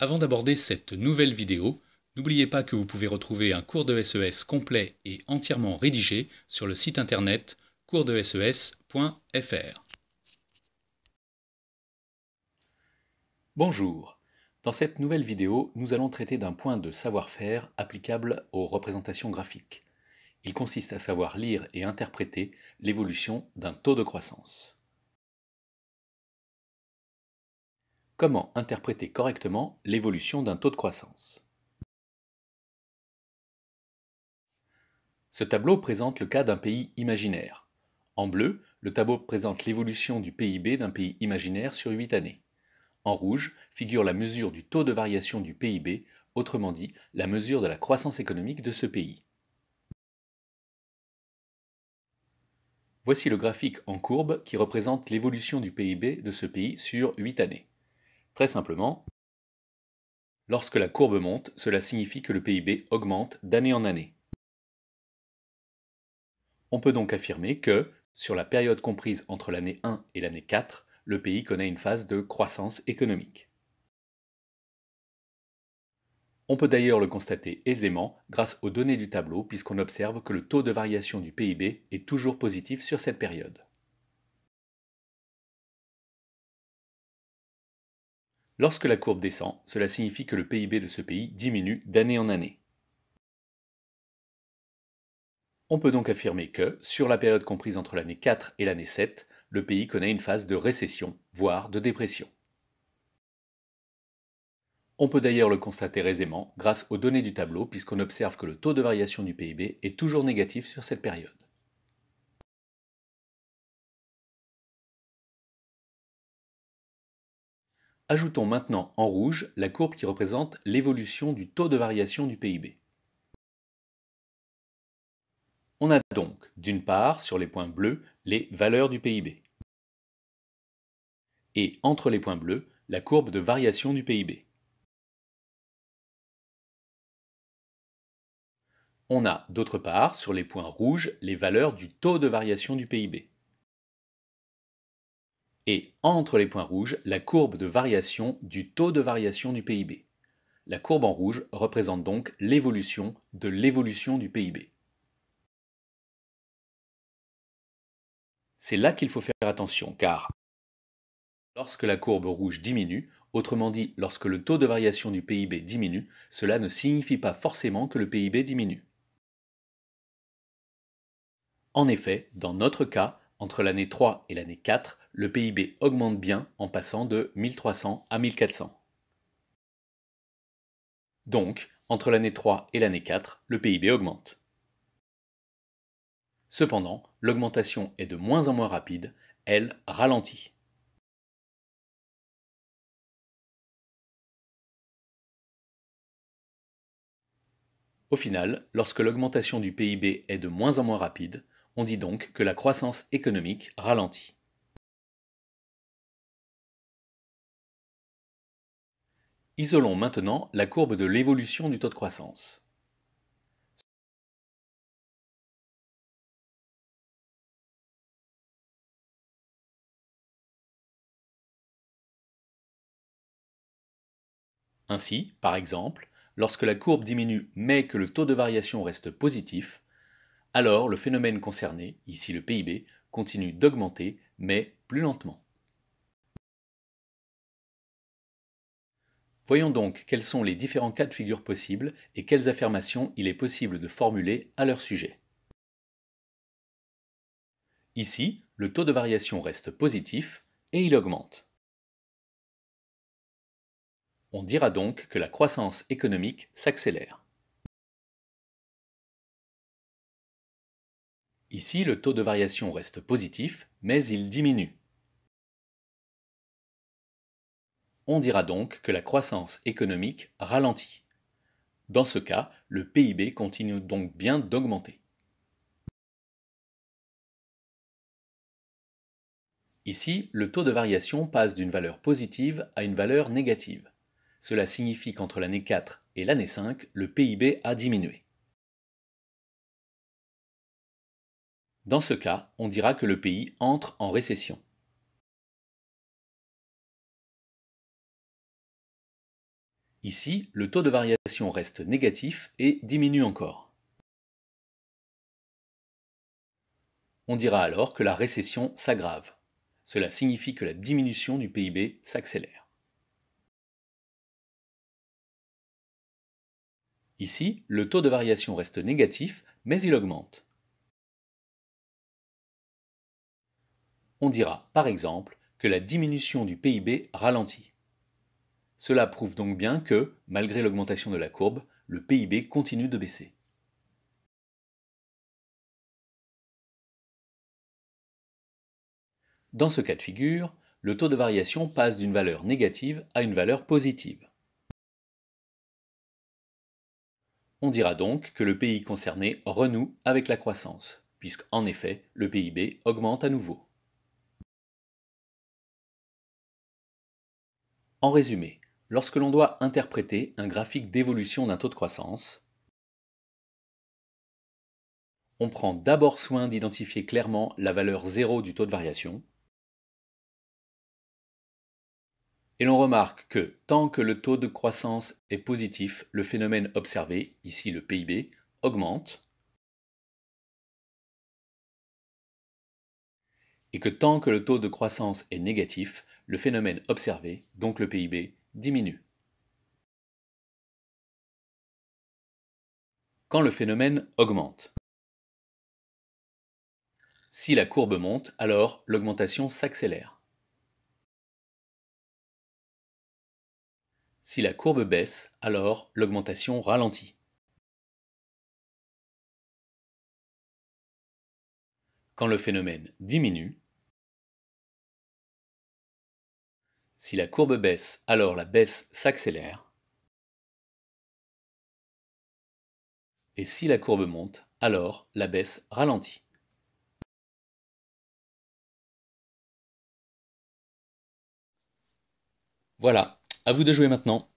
Avant d'aborder cette nouvelle vidéo, n'oubliez pas que vous pouvez retrouver un cours de SES e complet et entièrement rédigé sur le site internet coursdeses.fr. Bonjour. Dans cette nouvelle vidéo, nous allons traiter d'un point de savoir-faire applicable aux représentations graphiques. Il consiste à savoir lire et interpréter l'évolution d'un taux de croissance. Comment interpréter correctement l'évolution d'un taux de croissance Ce tableau présente le cas d'un pays imaginaire. En bleu, le tableau présente l'évolution du PIB d'un pays imaginaire sur 8 années. En rouge figure la mesure du taux de variation du PIB, autrement dit la mesure de la croissance économique de ce pays. Voici le graphique en courbe qui représente l'évolution du PIB de ce pays sur 8 années. Très simplement, lorsque la courbe monte, cela signifie que le PIB augmente d'année en année. On peut donc affirmer que, sur la période comprise entre l'année 1 et l'année 4, le pays connaît une phase de croissance économique. On peut d'ailleurs le constater aisément grâce aux données du tableau puisqu'on observe que le taux de variation du PIB est toujours positif sur cette période. Lorsque la courbe descend, cela signifie que le PIB de ce pays diminue d'année en année. On peut donc affirmer que, sur la période comprise entre l'année 4 et l'année 7, le pays connaît une phase de récession, voire de dépression. On peut d'ailleurs le constater aisément grâce aux données du tableau puisqu'on observe que le taux de variation du PIB est toujours négatif sur cette période. Ajoutons maintenant en rouge la courbe qui représente l'évolution du taux de variation du PIB. On a donc, d'une part, sur les points bleus, les valeurs du PIB. Et entre les points bleus, la courbe de variation du PIB. On a, d'autre part, sur les points rouges, les valeurs du taux de variation du PIB et entre les points rouges la courbe de variation du taux de variation du PIB. La courbe en rouge représente donc l'évolution de l'évolution du PIB. C'est là qu'il faut faire attention car lorsque la courbe rouge diminue, autrement dit lorsque le taux de variation du PIB diminue, cela ne signifie pas forcément que le PIB diminue. En effet, dans notre cas, entre l'année 3 et l'année 4, le PIB augmente bien en passant de 1300 à 1400. Donc, entre l'année 3 et l'année 4, le PIB augmente. Cependant, l'augmentation est de moins en moins rapide, elle ralentit. Au final, lorsque l'augmentation du PIB est de moins en moins rapide, on dit donc que la croissance économique ralentit. Isolons maintenant la courbe de l'évolution du taux de croissance. Ainsi, par exemple, lorsque la courbe diminue mais que le taux de variation reste positif, alors le phénomène concerné, ici le PIB, continue d'augmenter, mais plus lentement. Voyons donc quels sont les différents cas de figure possibles et quelles affirmations il est possible de formuler à leur sujet. Ici, le taux de variation reste positif et il augmente. On dira donc que la croissance économique s'accélère. Ici, le taux de variation reste positif, mais il diminue. On dira donc que la croissance économique ralentit. Dans ce cas, le PIB continue donc bien d'augmenter. Ici, le taux de variation passe d'une valeur positive à une valeur négative. Cela signifie qu'entre l'année 4 et l'année 5, le PIB a diminué. Dans ce cas, on dira que le pays entre en récession. Ici, le taux de variation reste négatif et diminue encore. On dira alors que la récession s'aggrave. Cela signifie que la diminution du PIB s'accélère. Ici, le taux de variation reste négatif, mais il augmente. on dira par exemple que la diminution du PIB ralentit. Cela prouve donc bien que, malgré l'augmentation de la courbe, le PIB continue de baisser. Dans ce cas de figure, le taux de variation passe d'une valeur négative à une valeur positive. On dira donc que le pays concerné renoue avec la croissance, puisqu'en effet le PIB augmente à nouveau. En résumé, lorsque l'on doit interpréter un graphique d'évolution d'un taux de croissance, on prend d'abord soin d'identifier clairement la valeur zéro du taux de variation, et l'on remarque que tant que le taux de croissance est positif, le phénomène observé, ici le PIB, augmente, et que tant que le taux de croissance est négatif, le phénomène observé, donc le PIB, diminue. Quand le phénomène augmente. Si la courbe monte, alors l'augmentation s'accélère. Si la courbe baisse, alors l'augmentation ralentit. Quand le phénomène diminue, Si la courbe baisse, alors la baisse s'accélère. Et si la courbe monte, alors la baisse ralentit. Voilà, à vous de jouer maintenant.